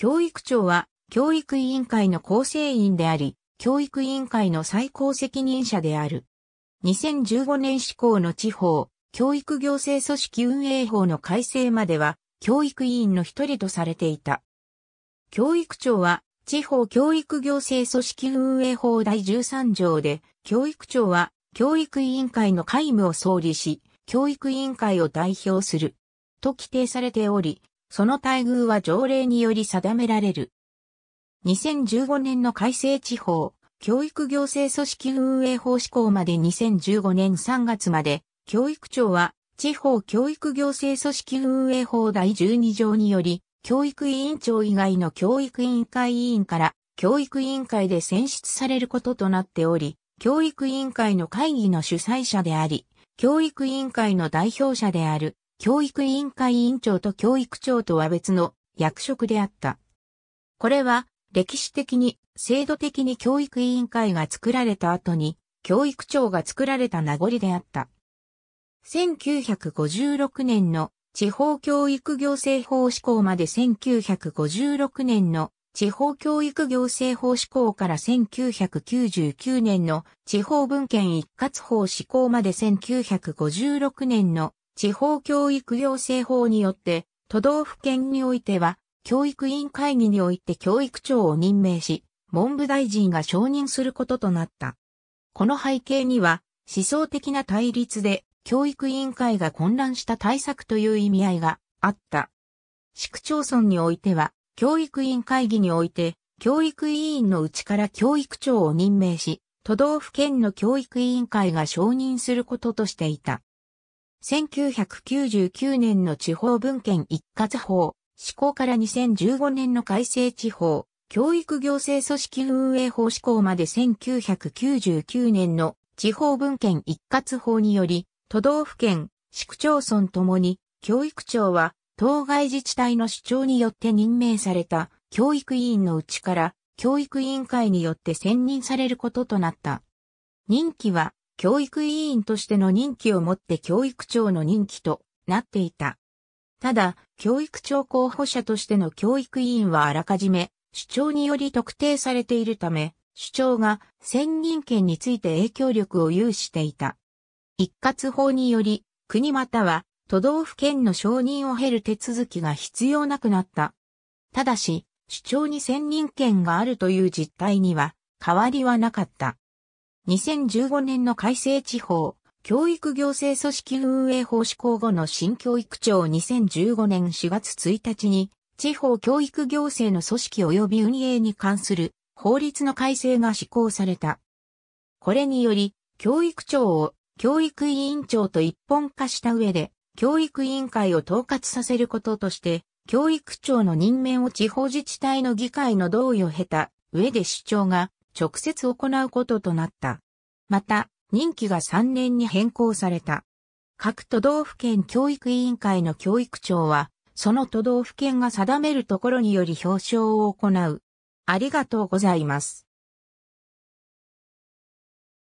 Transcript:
教育長は、教育委員会の構成員であり、教育委員会の最高責任者である。2015年施行の地方、教育行政組織運営法の改正までは、教育委員の一人とされていた。教育長は、地方教育行政組織運営法第13条で、教育長は、教育委員会の会務を総理し、教育委員会を代表する。と規定されており、その待遇は条例により定められる。2015年の改正地方、教育行政組織運営法施行まで2015年3月まで、教育庁は地方教育行政組織運営法第12条により、教育委員長以外の教育委員会委員から教育委員会で選出されることとなっており、教育委員会の会議の主催者であり、教育委員会の代表者である教育委員会委員長と教育長とは別の役職であった。これは歴史的に制度的に教育委員会が作られた後に教育長が作られた名残であった。1956年の地方教育行政法施行まで1956年の地方教育行政法施行から1999年の地方文献一括法施行まで1956年の地方教育行政法によって、都道府県においては、教育委員会議において教育長を任命し、文部大臣が承認することとなった。この背景には、思想的な対立で、教育委員会が混乱した対策という意味合いがあった。市区町村においては、教育委員会議において、教育委員のうちから教育長を任命し、都道府県の教育委員会が承認することとしていた。1999年の地方文献一括法、施行から2015年の改正地方、教育行政組織運営法施行まで1999年の地方文献一括法により、都道府県、市区町村ともに、教育庁は、当該自治体の主張によって任命された教育委員のうちから、教育委員会によって選任されることとなった。任期は教育委員としての任期をもって教育長の任期となっていた。ただ、教育長候補者としての教育委員はあらかじめ、主張により特定されているため、主張が選任権について影響力を有していた。一括法により、国または都道府県の承認を経る手続きが必要なくなった。ただし、主張に選任権があるという実態には変わりはなかった。2015年の改正地方、教育行政組織運営法施行後の新教育庁2015年4月1日に、地方教育行政の組織及び運営に関する法律の改正が施行された。これにより、教育庁を教育委員長と一本化した上で、教育委員会を統括させることとして、教育庁の任命を地方自治体の議会の同意を経た上で主張が直接行うこととなった。また、任期が3年に変更された。各都道府県教育委員会の教育長は、その都道府県が定めるところにより表彰を行う。ありがとうございます。